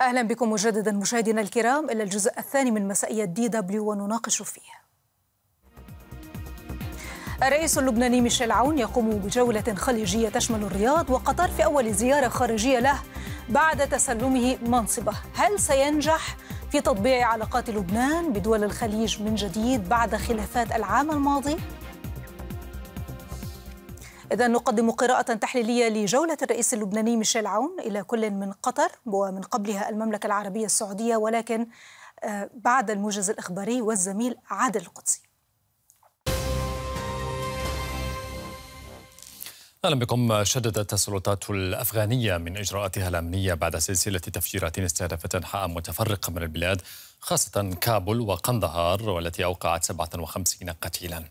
أهلا بكم مجددا مشاهدينا الكرام إلى الجزء الثاني من مسائية دي دبليو ونناقش فيه الرئيس اللبناني ميشيل عون يقوم بجولة خليجية تشمل الرياض وقطر في أول زيارة خارجية له بعد تسلمه منصبه هل سينجح في تطبيع علاقات لبنان بدول الخليج من جديد بعد خلافات العام الماضي؟ إذا نقدم قراءة تحليلية لجولة الرئيس اللبناني ميشيل عون إلى كل من قطر ومن قبلها المملكة العربية السعودية ولكن آه، بعد الموجز الإخباري والزميل عادل القدسي اهلا بكم شددت السلطات الافغانيه من اجراءاتها الامنيه بعد سلسله تفجيرات استهدفت انحاء متفرقه من البلاد خاصه كابول وقندهار والتي اوقعت 57 قتيلا.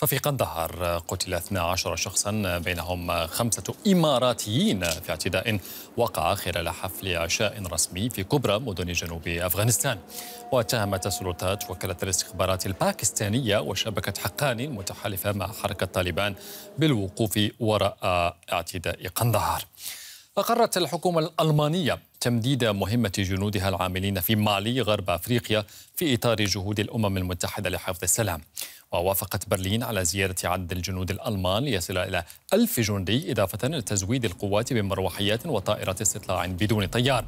ففي قندهار قتل 12 شخصا بينهم خمسة إماراتيين في اعتداء وقع خلال حفل عشاء رسمي في كبرى مدن جنوب أفغانستان واتهمت السلطات وكالة الاستخبارات الباكستانية وشبكة حقاني المتحالفة مع حركة طالبان بالوقوف وراء اعتداء قندهار أقرت الحكومة الألمانية تمديد مهمة جنودها العاملين في مالي غرب أفريقيا في إطار جهود الأمم المتحدة لحفظ السلام ووافقت برلين على زيادة عدد الجنود الألمان ليصل إلى ألف جندي إضافة لتزويد القوات بمروحيات وطائرات استطلاع بدون طيار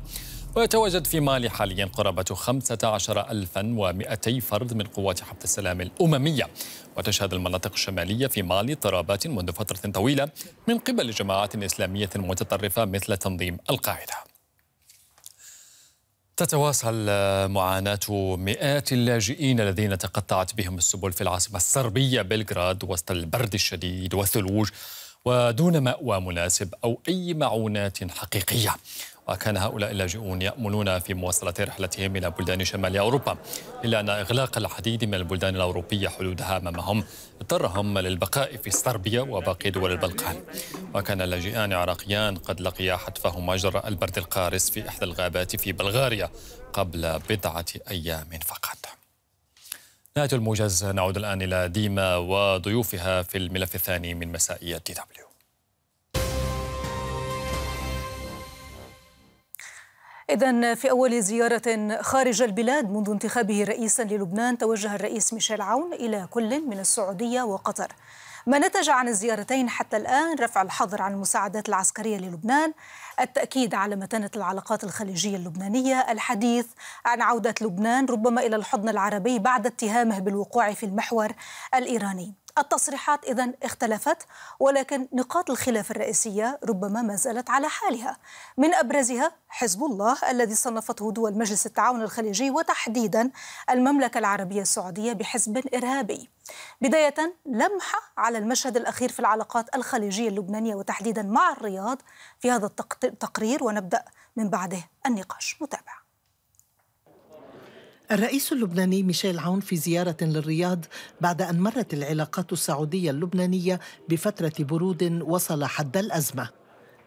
ويتواجد في مالي حاليا قرابة 15200 فرد من قوات حفظ السلام الأممية وتشهد المناطق الشمالية في مالي اضطرابات منذ فترة طويلة من قبل جماعات إسلامية متطرفة مثل تنظيم القاعدة تتواصل آه، معاناة مئات اللاجئين الذين تقطعت بهم السبل في العاصمة الصربية بلغراد وسط البرد الشديد والثلوج ودون مأوى مناسب أو أي معونات حقيقية وكان هؤلاء اللاجئون يأملون في مواصلة رحلتهم إلى بلدان شمال أوروبا إلا أن إغلاق العديد من البلدان الأوروبية حدودها أمامهم اضطرهم للبقاء في صربيا وباقي دول البلقان وكان لاجئان عراقيان قد لقيا حتفهما جراء البرد القارس في إحدى الغابات في بلغاريا قبل بضعة أيام فقط نهاية الموجز نعود الآن إلى ديما وضيوفها في الملف الثاني من مسائية دي دبليو إذا في أول زيارة خارج البلاد منذ انتخابه رئيسا للبنان توجه الرئيس ميشيل عون إلى كل من السعودية وقطر ما نتج عن الزيارتين حتى الآن رفع الحظر عن المساعدات العسكرية للبنان التأكيد على متانة العلاقات الخليجية اللبنانية الحديث عن عودة لبنان ربما إلى الحضن العربي بعد اتهامه بالوقوع في المحور الإيراني التصريحات إذا اختلفت ولكن نقاط الخلاف الرئيسية ربما ما زالت على حالها من أبرزها حزب الله الذي صنفته دول مجلس التعاون الخليجي وتحديدا المملكة العربية السعودية بحزب إرهابي بداية لمحة على المشهد الأخير في العلاقات الخليجية اللبنانية وتحديدا مع الرياض في هذا التقرير ونبدأ من بعده النقاش متابعه الرئيس اللبناني ميشيل عون في زيارة للرياض بعد أن مرت العلاقات السعودية اللبنانية بفترة برود وصل حد الأزمة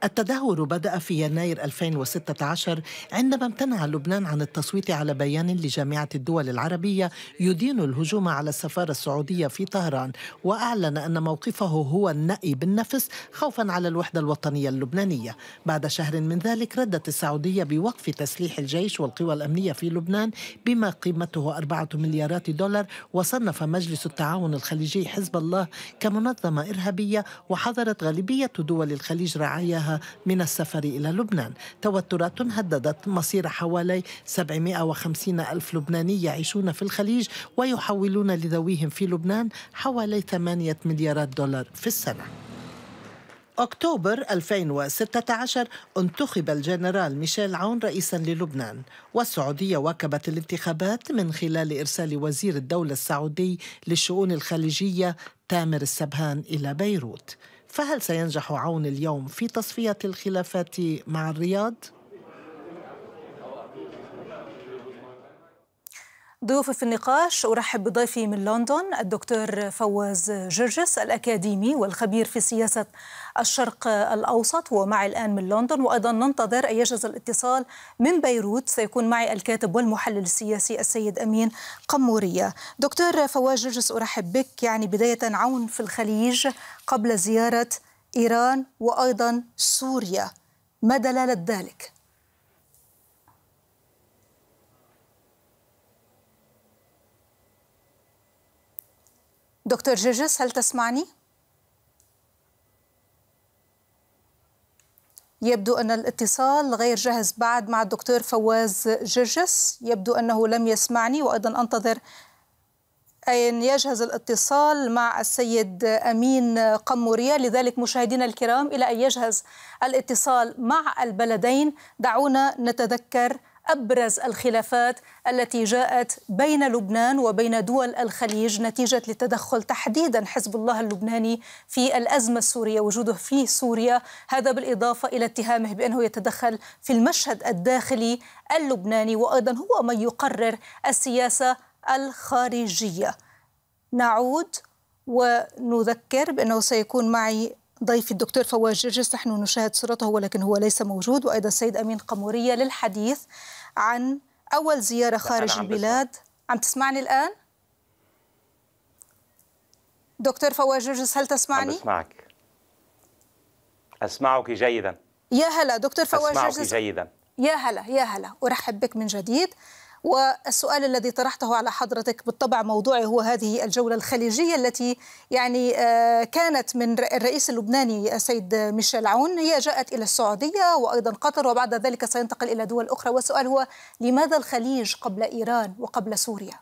التدهور بدأ في يناير 2016 عندما امتنع لبنان عن التصويت على بيان لجامعة الدول العربية يدين الهجوم على السفارة السعودية في طهران وأعلن أن موقفه هو النأي بالنفس خوفا على الوحدة الوطنية اللبنانية بعد شهر من ذلك ردت السعودية بوقف تسليح الجيش والقوى الأمنية في لبنان بما قيمته أربعة مليارات دولار وصنف مجلس التعاون الخليجي حزب الله كمنظمة إرهابية وحظرت غالبية دول الخليج رعاياها من السفر إلى لبنان توترات هددت مصير حوالي 750 ألف لبناني يعيشون في الخليج ويحولون لذويهم في لبنان حوالي 8 مليارات دولار في السنة أكتوبر 2016 انتخب الجنرال ميشيل عون رئيسا للبنان والسعودية واكبت الانتخابات من خلال إرسال وزير الدولة السعودي للشؤون الخليجية تامر السبهان إلى بيروت فهل سينجح عون اليوم في تصفية الخلافات مع الرياض؟ ضيوفي في النقاش أرحب بضيفي من لندن الدكتور فواز جرجس الأكاديمي والخبير في سياسة الشرق الأوسط ومعي الآن من لندن وأيضا ننتظر أن يجهز الاتصال من بيروت سيكون معي الكاتب والمحلل السياسي السيد أمين قمورية دكتور فواز جرجس أرحب بك يعني بداية عون في الخليج قبل زيارة إيران وأيضا سوريا ما دلالة ذلك؟ دكتور جرجس هل تسمعني؟ يبدو أن الاتصال غير جاهز بعد مع الدكتور فواز جرجس يبدو أنه لم يسمعني وأيضا أنتظر أن يجهز الاتصال مع السيد أمين قمورية لذلك مشاهدينا الكرام إلى أن يجهز الاتصال مع البلدين دعونا نتذكر أبرز الخلافات التي جاءت بين لبنان وبين دول الخليج نتيجة لتدخل تحديدا حزب الله اللبناني في الأزمة السورية وجوده في سوريا هذا بالإضافة إلى اتهامه بأنه يتدخل في المشهد الداخلي اللبناني وأيضا هو من يقرر السياسة الخارجية نعود ونذكر بأنه سيكون معي ضيفي الدكتور فواز جرجس نحن نشاهد صورته ولكن هو ليس موجود وأيضا السيد أمين قمورية للحديث عن أول زيارة خارج عم البلاد بسمع. عم تسمعني الآن؟ دكتور فواز جرجس هل تسمعني؟ عم بسمعك أسمعك جيدا يا هلا دكتور فواز جرجس أسمعك جيدا يا هلا يا هلا أرحب بك من جديد والسؤال الذي طرحته على حضرتك بالطبع موضوعي هو هذه الجولة الخليجية التي يعني آه، كانت من الرئيس اللبناني السيد ميشيل عون هي جاءت إلى السعودية وأيضا قطر وبعد ذلك سينتقل إلى دول أخرى والسؤال هو لماذا الخليج قبل إيران وقبل سوريا؟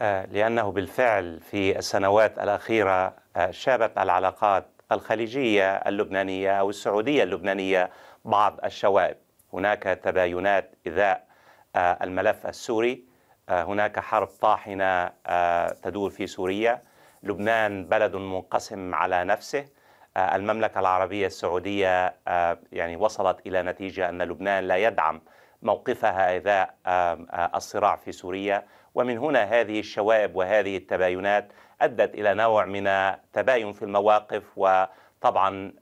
آه، لأنه بالفعل في السنوات الأخيرة آه، شابت العلاقات الخليجية اللبنانية أو السعودية اللبنانية بعض الشوائب هناك تباينات إذاء آه، الملف السوري آه، هناك حرب طاحنة آه، تدور في سوريا لبنان بلد منقسم على نفسه المملكة العربية السعودية يعني وصلت إلى نتيجة أن لبنان لا يدعم موقفها إذاء الصراع في سوريا ومن هنا هذه الشوائب وهذه التباينات أدت إلى نوع من تباين في المواقف وطبعا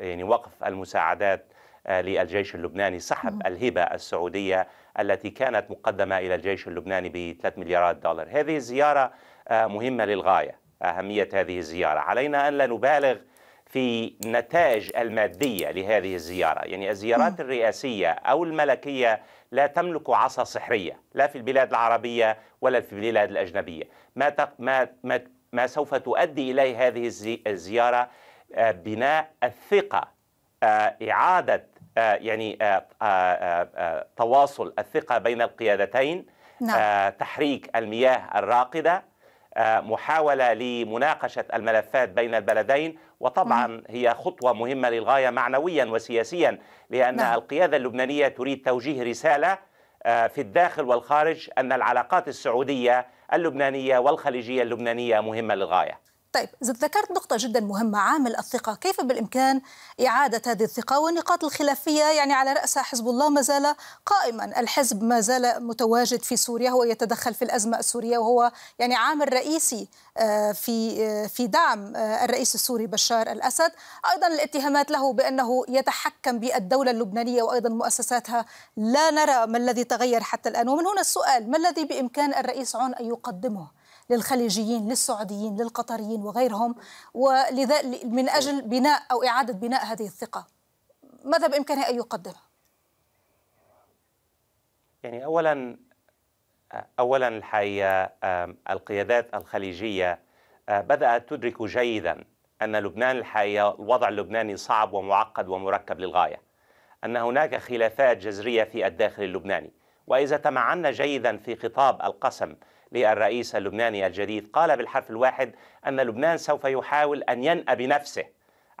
يعني وقف المساعدات آه، للجيش اللبناني سحب الهبة السعودية التي كانت مقدمة إلى الجيش اللبناني ب 3 مليارات دولار هذه الزيارة آه، مهمة للغاية أهمية هذه الزيارة علينا أن لا نبالغ في النتائج المادية لهذه الزيارة يعني الزيارات الرئاسية أو الملكية لا تملك عصا سحرية لا في البلاد العربية ولا في البلاد الأجنبية ما, تق... ما... ما... ما سوف تؤدي إليه هذه الزيارة آه، بناء الثقة إعادة آه، يعني آه، آه، تواصل الثقة بين القيادتين نعم. تحريك المياه الراقدة محاولة لمناقشة الملفات بين البلدين وطبعا هي خطوة مهمة للغاية معنويا وسياسيا لأن نعم. القيادة اللبنانية تريد توجيه رسالة في الداخل والخارج أن العلاقات السعودية اللبنانية والخليجية اللبنانية مهمة للغاية طيب ذكرت نقطة جدا مهمة عامل الثقة كيف بالإمكان إعادة هذه الثقة والنقاط الخلافية يعني على رأسها حزب الله ما زال قائما الحزب ما زال متواجد في سوريا هو يتدخل في الأزمة السورية وهو يعني عامل رئيسي آه، في آه، في دعم آه، الرئيس السوري بشار الأسد أيضا الاتهامات له بأنه يتحكم بالدولة اللبنانية وأيضا مؤسساتها لا نرى ما الذي تغير حتى الآن ومن هنا السؤال ما الذي بإمكان الرئيس عون أن يقدمه للخليجيين للسعوديين للقطريين وغيرهم ولذا من أجل بناء أو إعادة بناء هذه الثقة ماذا بإمكانه أن يقدم يعني أولا أولا الحقيقة القيادات الخليجية بدأت تدرك جيدا أن لبنان الحقيقة الوضع اللبناني صعب ومعقد ومركب للغاية أن هناك خلافات جذرية في الداخل اللبناني وإذا تمعنا جيدا في خطاب القسم للرئيس اللبناني الجديد قال بالحرف الواحد أن لبنان سوف يحاول أن ينأى بنفسه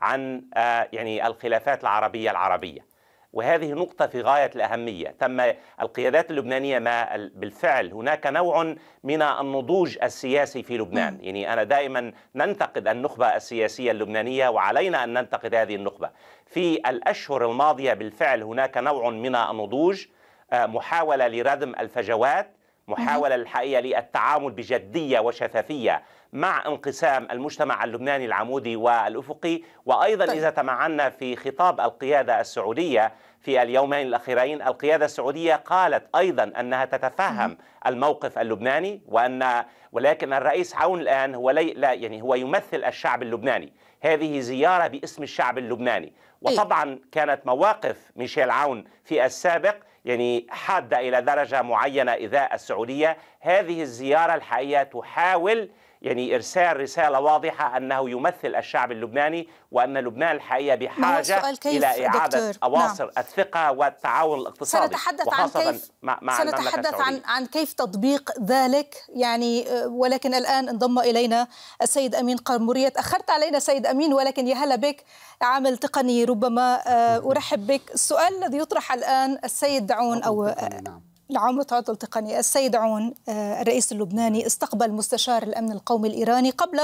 عن آه، يعني الخلافات العربية العربية وهذه نقطة في غاية الأهمية تم القيادات اللبنانية ما بالفعل هناك نوع من النضوج السياسي في لبنان يعني أنا دائما ننتقد النخبة السياسية اللبنانية وعلينا أن ننتقد هذه النخبة في الأشهر الماضية بالفعل هناك نوع من النضوج آه، محاولة لردم الفجوات محاولة الحقيقة للتعامل بجدية وشفافية مع انقسام المجتمع اللبناني العمودي والأفقي وأيضا طيب. إذا تمعنا في خطاب القيادة السعودية في اليومين الأخيرين القيادة السعودية قالت أيضا أنها تتفهم م. الموقف اللبناني وأن ولكن الرئيس عون الآن هو لي لا يعني هو يمثل الشعب اللبناني هذه زيارة باسم الشعب اللبناني طيب. وطبعا كانت مواقف ميشيل عون في السابق يعني حاده الى درجه معينه اذاء السعوديه هذه الزياره الحقيقه تحاول يعني إرسال رسالة واضحة أنه يمثل الشعب اللبناني وأن لبنان الحقيقة بحاجة إلى إعادة دكتور. نعم. أواصر نعم. الثقة والتعاون الاقتصادي سنتحدث عن كيف مع, مع سنتحدث عن, عن كيف تطبيق ذلك يعني آه، ولكن الآن انضم إلينا السيد أمين قرمورية تأخرت علينا سيد أمين ولكن يا هلا بك عامل تقني ربما آه، أرحب بك السؤال الذي يطرح الآن السيد دعون أو نعم. نعم، العام تعطل تقني السيد عون آه، الرئيس اللبناني استقبل مستشار الأمن القومي الإيراني قبل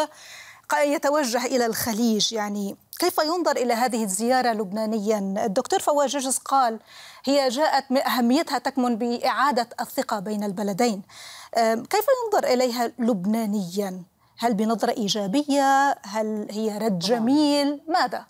يتوجه إلى الخليج يعني كيف ينظر إلى هذه الزيارة لبنانيا؟ الدكتور فواز جرجس قال هي جاءت أهميتها تكمن بإعادة الثقة بين البلدين كيف ينظر إليها لبنانيا؟ هل بنظرة إيجابية؟ هل هي رد نعم. جميل؟ ماذا؟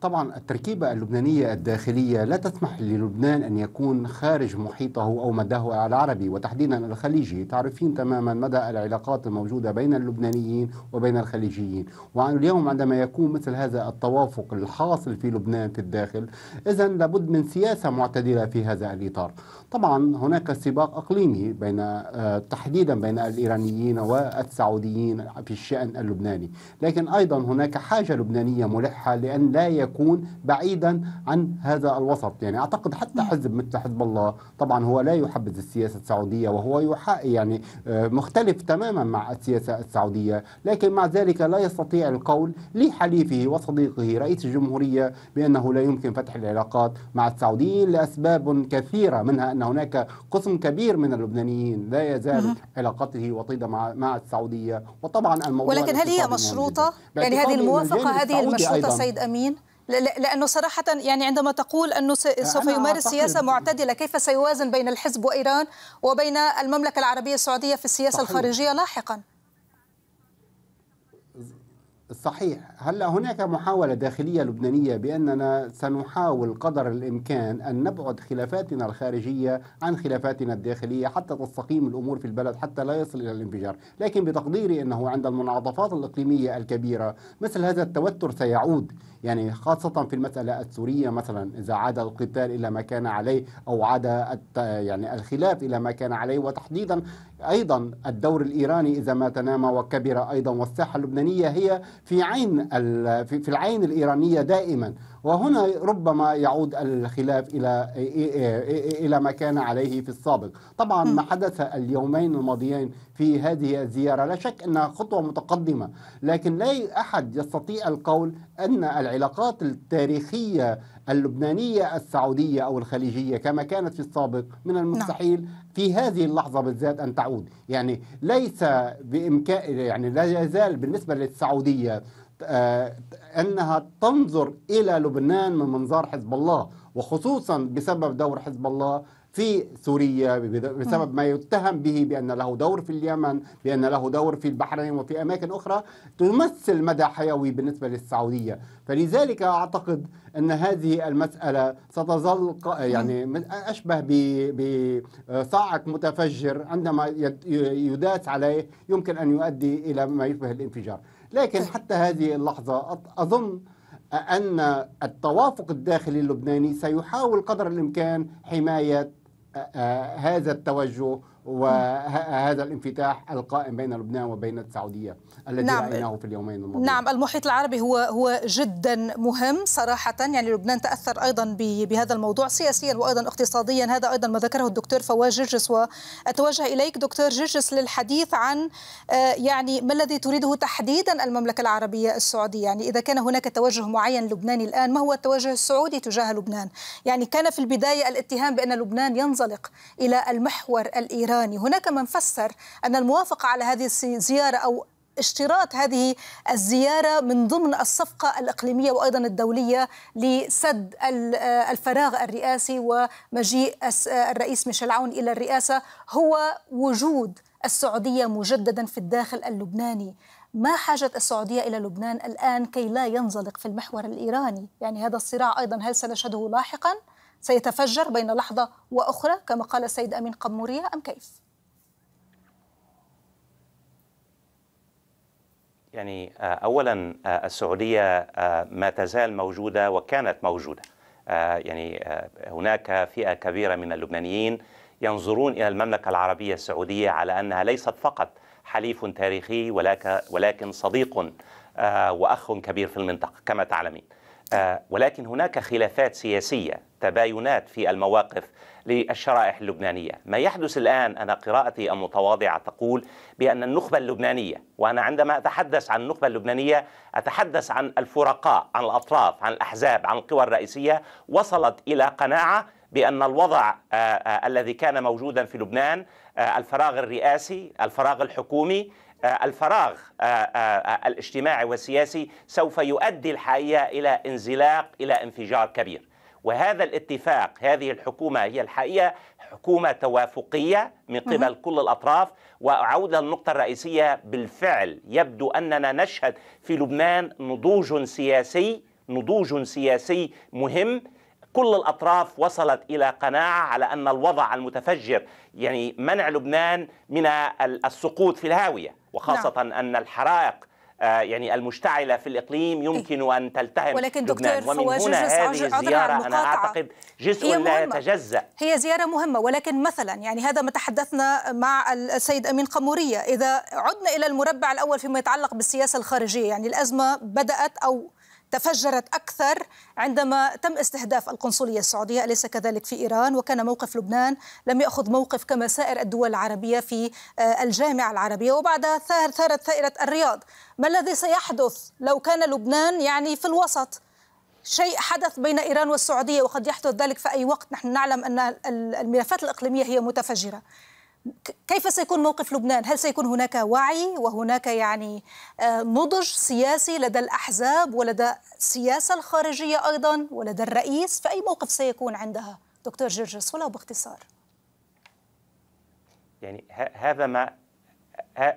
طبعا التركيبة اللبنانية الداخلية لا تسمح للبنان أن يكون خارج محيطه أو مداه العربي وتحديدا الخليجي تعرفين تماما مدى العلاقات الموجودة بين اللبنانيين وبين الخليجيين واليوم عندما يكون مثل هذا التوافق الحاصل في لبنان في الداخل إذا لابد من سياسة معتدلة في هذا الإطار طبعا هناك سباق اقليمي بين آه، تحديدا بين الايرانيين والسعوديين في الشان اللبناني لكن ايضا هناك حاجه لبنانيه ملحه لان لا يكون بعيدا عن هذا الوسط يعني اعتقد حتى نعم. حزب مثل حزب الله طبعا هو لا يحبذ السياسه السعوديه وهو يعني آه، مختلف تماما مع السياسه السعوديه لكن مع ذلك لا يستطيع القول لحليفه وصديقه رئيس الجمهوريه بانه لا يمكن فتح العلاقات مع السعوديين لاسباب كثيره منها أن هناك قسم كبير من اللبنانيين لا يزال علاقته وطيدة مع مع السعودية وطبعا الموضوع ولكن هل هي مشروطة؟ يعني هذه الموافقة هذه المشروطة أيضاً. سيد أمين؟ لأنه صراحة يعني عندما تقول أنه سوف يمارس سياسة معتدلة كيف سيوازن بين الحزب وإيران وبين المملكة العربية السعودية في السياسة صحيح. الخارجية لاحقا؟ صحيح هلا هناك محاولة داخلية لبنانية بأننا سنحاول قدر الإمكان أن نبعد خلافاتنا الخارجية عن خلافاتنا الداخلية حتى تستقيم الأمور في البلد حتى لا يصل إلى الانفجار لكن بتقديري أنه عند المنعطفات الإقليمية الكبيرة مثل هذا التوتر سيعود يعني خاصة في المسألة السورية مثلا إذا عاد القتال إلى ما كان عليه أو عاد يعني الخلاف إلى ما كان عليه وتحديدا أيضا الدور الإيراني إذا ما تنام وكبر أيضا والساحة اللبنانية هي في عين في العين الإيرانية دائما وهنا ربما يعود الخلاف إلى إلى ما كان عليه في السابق طبعا ما حدث اليومين الماضيين في هذه الزيارة لا شك أنها خطوة متقدمة لكن لا أحد يستطيع القول أن العلاقات التاريخية اللبنانية السعودية أو الخليجية كما كانت في السابق من نعم. المستحيل في هذه اللحظة بالذات أن تعود يعني ليس بإمكان يعني لا يزال بالنسبة للسعودية آه، أنها تنظر إلى لبنان من منظار حزب الله وخصوصا بسبب دور حزب الله في سوريا بسبب ما يتهم به بأن له دور في اليمن بأن له دور في البحرين وفي أماكن أخرى تمثل مدى حيوي بالنسبة للسعودية فلذلك أعتقد أن هذه المسألة ستظل يعني أشبه بصاعق متفجر عندما يداس عليه يمكن أن يؤدي إلى ما يشبه الانفجار لكن حتى هذه اللحظة أظن أن التوافق الداخلي اللبناني سيحاول قدر الإمكان حماية هذا التوجه وهذا الانفتاح القائم بين لبنان وبين السعوديه الذي نعم رايناه في اليومين الماضيين نعم المحيط العربي هو هو جدا مهم صراحه يعني لبنان تاثر ايضا بهذا الموضوع سياسيا وايضا اقتصاديا هذا ايضا ما ذكره الدكتور فواز جرجس واتوجه اليك دكتور جرجس للحديث عن آه، يعني ما الذي تريده تحديدا المملكه العربيه السعوديه يعني اذا كان هناك توجه معين لبناني الان ما هو التوجه السعودي تجاه لبنان يعني كان في البدايه الاتهام بان لبنان ينزلق الى المحور الايراني الإيراني هناك من فسر أن الموافقة على هذه الزيارة أو اشتراط هذه الزيارة من ضمن الصفقة الإقليمية وأيضا الدولية لسد آه، الفراغ الرئاسي ومجيء آه، الرئيس ميشيل عون إلى الرئاسة هو وجود السعودية مجددا في الداخل اللبناني ما حاجة السعودية إلى لبنان الآن كي لا ينزلق في المحور الإيراني يعني هذا الصراع أيضا هل سنشهده لاحقاً؟ سيتفجر بين لحظة وأخرى كما قال السيد أمين قمورية أم كيف؟ يعني آه، اولا آه، السعوديه آه، ما تزال موجوده وكانت موجوده يعني هناك فئه كبيره من اللبنانيين ينظرون الى المملكه العربيه السعوديه على انها ليست فقط حليف تاريخي ولكن صديق واخ كبير في المنطقه كما تعلمين ولكن هناك خلافات سياسيه تباينات في المواقف للشرائح اللبنانية ما يحدث الآن أنا قراءتي المتواضعة تقول بأن النخبة اللبنانية وأنا عندما أتحدث عن النخبة اللبنانية أتحدث عن الفرقاء عن الأطراف عن الأحزاب عن القوى الرئيسية وصلت إلى قناعة بأن الوضع آه، آه، الذي كان موجودا في لبنان آه، الفراغ الرئاسي الفراغ الحكومي الفراغ الاجتماعي والسياسي سوف يؤدي الحقيقه الى انزلاق الى انفجار كبير وهذا الاتفاق هذه الحكومة هي الحقيقة حكومة توافقية من قبل كل الأطراف وأعود للنقطة الرئيسية بالفعل يبدو أننا نشهد في لبنان نضوج سياسي نضوج سياسي مهم كل الأطراف وصلت إلى قناعة على أن الوضع المتفجر يعني منع لبنان من السقوط في الهاوية وخاصة نعم. أن الحرائق آه، يعني المشتعله في الاقليم إيه. يمكن ان تلتهم ولكن دكتور لبنان. ومن هنا هذه الزياره انا اعتقد جزء لا يتجزا هي زياره مهمه ولكن مثلا يعني هذا ما تحدثنا مع السيد امين قموريه اذا عدنا الى المربع الاول فيما يتعلق بالسياسه الخارجيه يعني الازمه بدات او تفجرت أكثر عندما تم استهداف القنصلية السعودية أليس كذلك في إيران وكان موقف لبنان لم يأخذ موقف كما سائر الدول العربية في آه، الجامعة العربية وبعدها ثارت ثائرة الرياض ما الذي سيحدث لو كان لبنان يعني في الوسط شيء حدث بين إيران والسعودية وقد يحدث ذلك في أي وقت نحن نعلم أن الملفات الإقليمية هي متفجرة كيف سيكون موقف لبنان؟ هل سيكون هناك وعي وهناك يعني آه، نضج سياسي لدى الأحزاب ولدى السياسة الخارجية أيضا ولدى الرئيس؟ فأي موقف سيكون عندها؟ دكتور جرجس ولو باختصار يعني هذا ما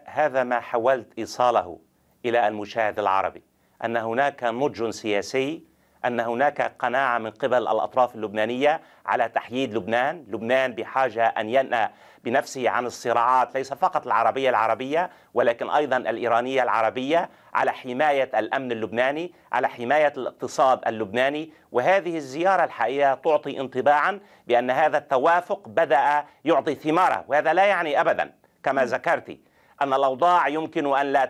هذا ما حاولت إيصاله إلى المشاهد العربي أن هناك نضج سياسي أن هناك قناعة من قبل الأطراف اللبنانية على تحييد لبنان لبنان بحاجة أن ينأى بنفسه عن الصراعات ليس فقط العربية العربية ولكن أيضا الإيرانية العربية على حماية الأمن اللبناني على حماية الاقتصاد اللبناني وهذه الزيارة الحقيقة تعطي انطباعا بأن هذا التوافق بدأ يعطي ثماره وهذا لا يعني أبدا كما ذكرت أن الأوضاع يمكن أن لا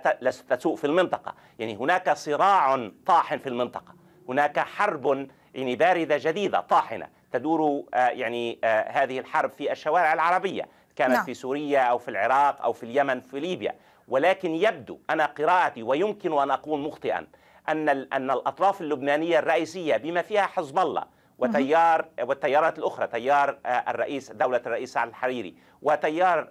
تسوء في المنطقة يعني هناك صراع طاحن في المنطقة هناك حرب يعني بارده جديده طاحنه تدور آه، يعني آه، هذه الحرب في الشوارع العربيه كانت نعم. في سوريا او في العراق او في اليمن في ليبيا ولكن يبدو انا قراءتي ويمكن ان اكون مخطئا ان ان الاطراف اللبنانيه الرئيسيه بما فيها حزب الله وتيار والتيارات الاخرى تيار آه، الرئيس دوله الرئيس سعد الحريري وتيار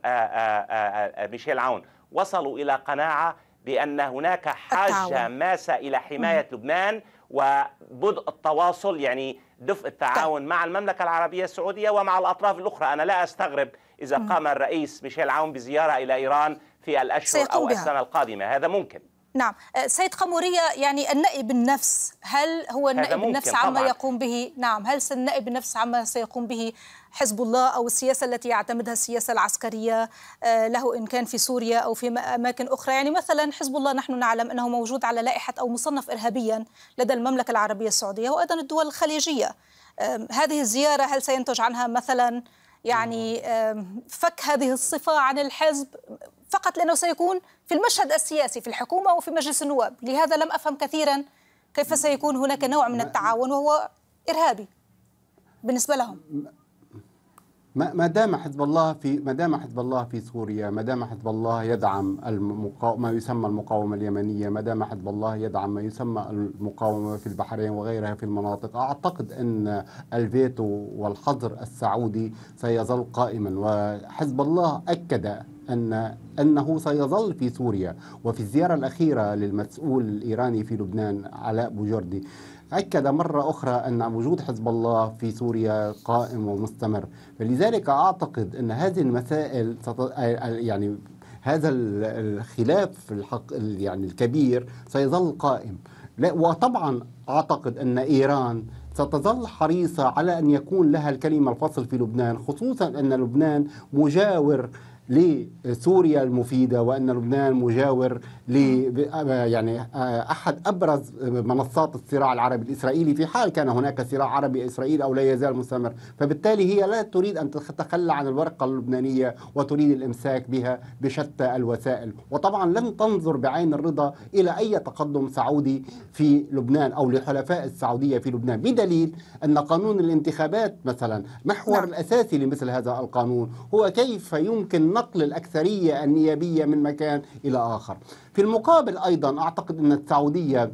ميشيل عون وصلوا الى قناعه بان هناك حاجه ماسه الى حمايه لبنان وبدء التواصل يعني دفء التعاون طيب. مع المملكة العربية السعودية ومع الأطراف الأخرى أنا لا أستغرب إذا قام الرئيس ميشيل عون بزيارة إلى إيران في الأشهر أو السنة القادمة هذا ممكن نعم أه، سيد قمورية يعني النأي بالنفس هل هو النأي بالنفس عما يقوم به نعم هل النأي بالنفس عما سيقوم به حزب الله أو السياسة التي يعتمدها السياسة العسكرية أه، له إن كان في سوريا أو في أماكن أخرى يعني مثلا حزب الله نحن نعلم أنه موجود على لائحة أو مصنف إرهابيا لدى المملكة العربية السعودية وأيضا الدول الخليجية أه، هذه الزيارة هل سينتج عنها مثلا يعني فك هذه الصفة عن الحزب فقط لأنه سيكون في المشهد السياسي في الحكومة وفي مجلس النواب لهذا لم أفهم كثيرا كيف سيكون هناك نوع من التعاون وهو إرهابي بالنسبة لهم ما دام حزب الله في ما دام حزب الله في سوريا ما دام حزب الله يدعم ما يسمى المقاومه اليمنيه ما دام حزب الله يدعم ما يسمى المقاومه في البحرين وغيرها في المناطق اعتقد ان الفيتو والحظر السعودي سيظل قائما وحزب الله اكد أن أنه سيظل في سوريا وفي الزيارة الأخيرة للمسؤول الإيراني في لبنان علاء بوجردي أكد مرة أخرى أن وجود حزب الله في سوريا قائم ومستمر فلذلك أعتقد أن هذه المسائل يعني هذا الخلاف الحق يعني الكبير سيظل قائم لا وطبعا أعتقد أن إيران ستظل حريصة على أن يكون لها الكلمة الفصل في لبنان خصوصا أن لبنان مجاور لسوريا المفيده وان لبنان مجاور ل يعني آه، احد ابرز منصات الصراع العربي الاسرائيلي في حال كان هناك صراع عربي اسرائيلي او لا يزال مستمر، فبالتالي هي لا تريد ان تتخلى عن الورقه اللبنانيه وتريد الامساك بها بشتى الوسائل، وطبعا لن تنظر بعين الرضا الى اي تقدم سعودي في لبنان او لحلفاء السعوديه في لبنان، بدليل ان قانون الانتخابات مثلا محور نعم. الاساسي لمثل هذا القانون هو كيف يمكن نقل الأكثرية النيابية من مكان إلى آخر في المقابل أيضا أعتقد أن السعودية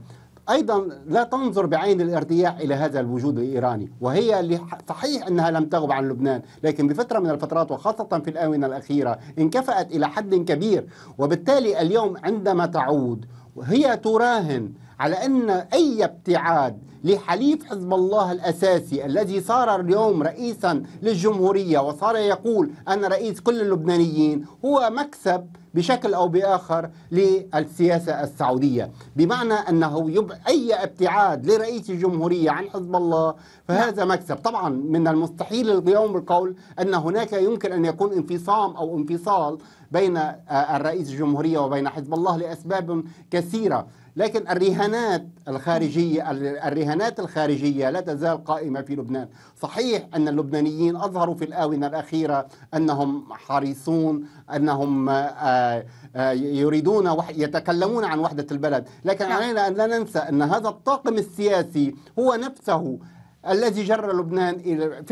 ايضا لا تنظر بعين الارتياح الى هذا الوجود الايراني، وهي اللي صحيح انها لم تغب عن لبنان، لكن بفتره من الفترات وخاصه في الاونه الاخيره انكفأت الى حد كبير، وبالتالي اليوم عندما تعود هي تراهن على أن أي ابتعاد لحليف حزب الله الأساسي الذي صار اليوم رئيسا للجمهورية وصار يقول أنا رئيس كل اللبنانيين هو مكسب بشكل أو بآخر للسياسة السعودية بمعنى أنه يب... أي ابتعاد لرئيس الجمهورية عن حزب الله فهذا نعم. مكسب طبعا من المستحيل اليوم القول أن هناك يمكن أن يكون انفصام أو انفصال بين آه، الرئيس الجمهورية وبين حزب الله لأسباب كثيرة لكن الرهانات الخارجية الرهانات الخارجية لا تزال قائمة في لبنان صحيح أن اللبنانيين أظهروا في الآونة الأخيرة أنهم حريصون أنهم آه، آه، يريدون يتكلمون عن وحدة البلد لكن نعم. علينا أن لا ننسى أن هذا الطاقم السياسي هو نفسه الذي جر لبنان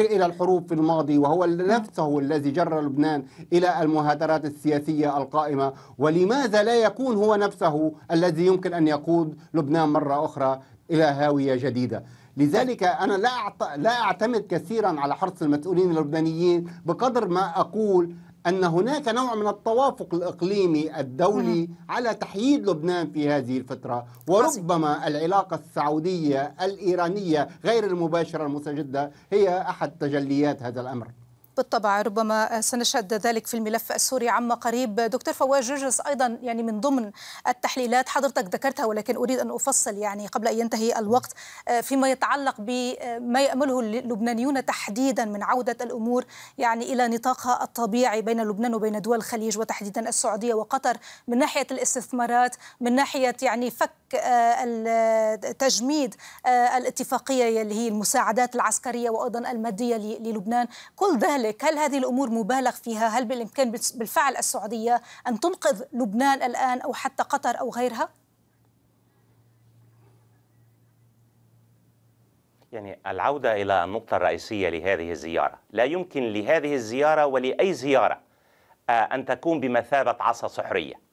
إلى الحروب في الماضي وهو نفسه الذي جر لبنان إلى المهادرات السياسية القائمة ولماذا لا يكون هو نفسه الذي يمكن أن يقود لبنان مرة أخرى إلى هاوية جديدة لذلك أنا لا لا أعتمد كثيرا على حرص المسؤولين اللبنانيين بقدر ما أقول أن هناك نوع من التوافق الإقليمي الدولي على تحييد لبنان في هذه الفترة وربما العلاقة السعودية الإيرانية غير المباشرة المستجدة هي أحد تجليات هذا الأمر بالطبع ربما سنشهد ذلك في الملف السوري عما قريب دكتور فواز جرجس ايضا يعني من ضمن التحليلات حضرتك ذكرتها ولكن اريد ان افصل يعني قبل ان ينتهي الوقت آه، فيما يتعلق بما آه، يامله اللبنانيون تحديدا من عوده الامور يعني الى نطاقها الطبيعي بين لبنان وبين دول الخليج وتحديدا السعوديه وقطر من ناحيه الاستثمارات من ناحيه يعني فك آه، تجميد الاتفاقيه اللي هي المساعدات العسكريه وايضا الماديه للبنان كل ذلك ذلك هل هذه الأمور مبالغ فيها هل بالإمكان بالفعل السعودية أن تنقذ لبنان الآن أو حتى قطر أو غيرها؟ يعني العودة إلى النقطة الرئيسية لهذه الزيارة لا يمكن لهذه الزيارة ولأي زيارة آه، أن تكون بمثابة عصا سحرية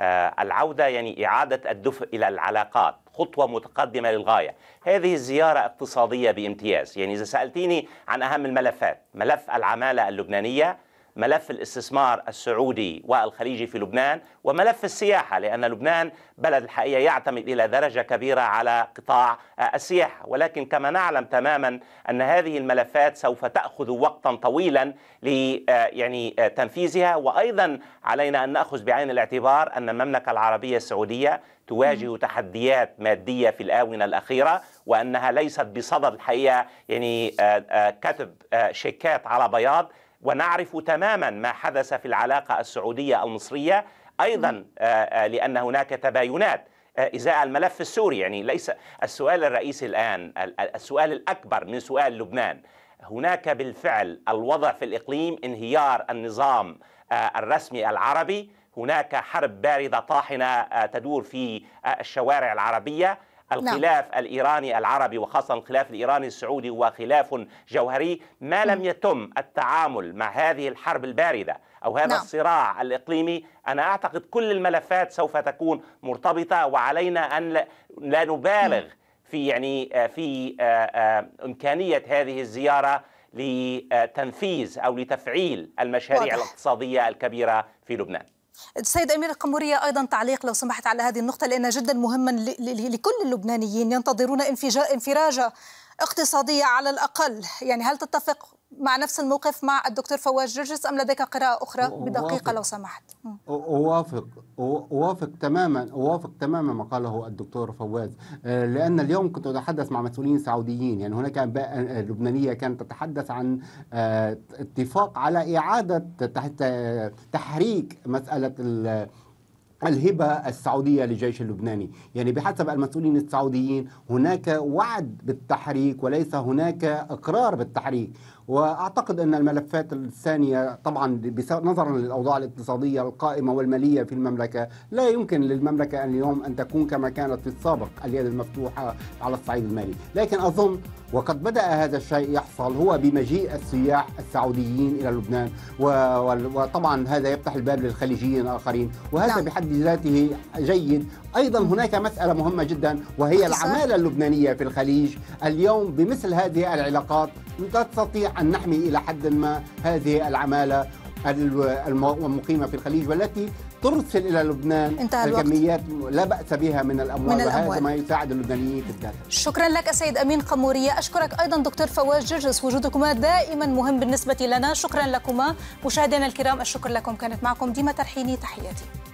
آه، العودة يعني إعادة الدفء إلى العلاقات خطوة متقدمة للغاية هذه الزيارة اقتصادية بامتياز يعني إذا سألتيني عن أهم الملفات ملف العمالة اللبنانية ملف الاستثمار السعودي والخليجي في لبنان وملف السياحة لأن لبنان بلد الحقيقة يعتمد إلى درجة كبيرة على قطاع آه، السياحة ولكن كما نعلم تماما أن هذه الملفات سوف تأخذ وقتا طويلا لي آه، يعني آه، تنفيذها وأيضا علينا أن نأخذ بعين الاعتبار أن المملكة العربية السعودية تواجه تحديات مادية في الآونة الأخيرة وأنها ليست بصدد الحقيقة يعني كتب شيكات على بياض ونعرف تماما ما حدث في العلاقة السعودية المصرية أيضا آه، آه، لأن هناك تباينات آه، إزاء الملف السوري يعني ليس السؤال الرئيسي الآن السؤال الأكبر من سؤال لبنان هناك بالفعل الوضع في الإقليم انهيار النظام الرسمي العربي هناك حرب باردة طاحنة تدور في الشوارع العربية نعم. الخلاف نعم. الإيراني العربي وخاصة الخلاف الإيراني السعودي هو خلاف جوهري ما لم يتم التعامل مع هذه الحرب الباردة أو هذا نعم. الصراع الإقليمي أنا أعتقد كل الملفات سوف تكون مرتبطة وعلينا أن لا نبالغ في يعني آه، في آه، آه، إمكانية هذه الزيارة لتنفيذ أو لتفعيل المشاريع واضح. الاقتصادية الكبيرة في لبنان السيد أمير القمورية أيضا تعليق لو سمحت على هذه النقطة لأنها جدا مهمة لكل اللبنانيين ينتظرون انفراج اقتصادية على الأقل يعني هل تتفق مع نفس الموقف مع الدكتور فواز جرجس أم لديك قراءة أخرى بدقيقة لو سمحت أوافق أوافق تماما أوافق تماما ما قاله الدكتور فواز آه، لأن اليوم كنت أتحدث مع مسؤولين سعوديين يعني هناك أنباء آه، لبنانية كانت تتحدث عن آه، اتفاق على إعادة تحريك مسألة الهبة السعودية للجيش اللبناني يعني بحسب المسؤولين السعوديين هناك وعد بالتحريك وليس هناك إقرار بالتحريك واعتقد ان الملفات الثانيه طبعا نظرا للاوضاع الاقتصاديه القائمه والماليه في المملكه لا يمكن للمملكه اليوم ان تكون كما كانت في السابق اليد المفتوحه على الصعيد المالي، لكن اظن وقد بدأ هذا الشيء يحصل هو بمجيء السياح السعوديين إلى لبنان وطبعا هذا يفتح الباب للخليجيين الآخرين وهذا نعم. بحد ذاته جيد أيضا هناك مسألة مهمة جدا وهي العمالة اللبنانية في الخليج اليوم بمثل هذه العلاقات نستطيع أن نحمي إلى حد ما هذه العمالة المقيمة في الخليج والتي ترسل إلى لبنان كميات لا بأس بها من الأموال, من الأموال. وهذا ما يساعد اللبنانيين في الكافة شكرا لك سيد أمين قمورية أشكرك أيضا دكتور فواز جرجس وجودكما دائما مهم بالنسبة لنا شكرا لكما مشاهدينا الكرام الشكر لكم كانت معكم ديما ترحيني تحياتي